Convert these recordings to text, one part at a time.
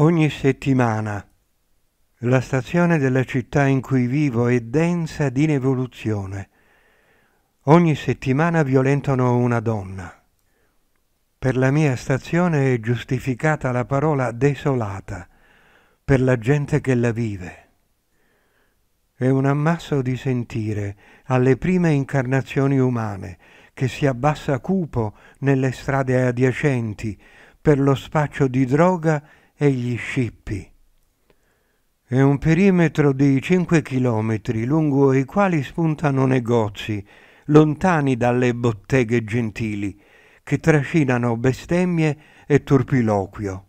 Ogni settimana la stazione della città in cui vivo è densa di rivoluzione. Ogni settimana violentano una donna. Per la mia stazione è giustificata la parola desolata per la gente che la vive. È un ammasso di sentire alle prime incarnazioni umane che si abbassa cupo nelle strade adiacenti per lo spaccio di droga e gli scippi. È un perimetro di 5 chilometri lungo i quali spuntano negozi, lontani dalle botteghe gentili, che trascinano bestemmie e turpiloquio.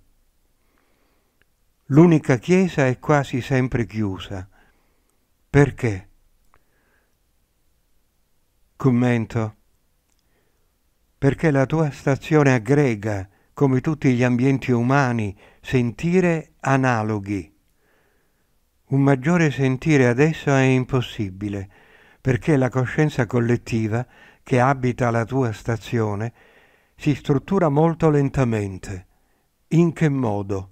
L'unica chiesa è quasi sempre chiusa. Perché? Commento. Perché la tua stazione aggrega come tutti gli ambienti umani, sentire analoghi. Un maggiore sentire adesso è impossibile, perché la coscienza collettiva che abita la tua stazione si struttura molto lentamente. In che modo?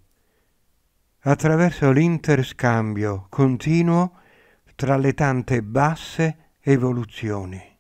Attraverso l'interscambio continuo tra le tante basse evoluzioni.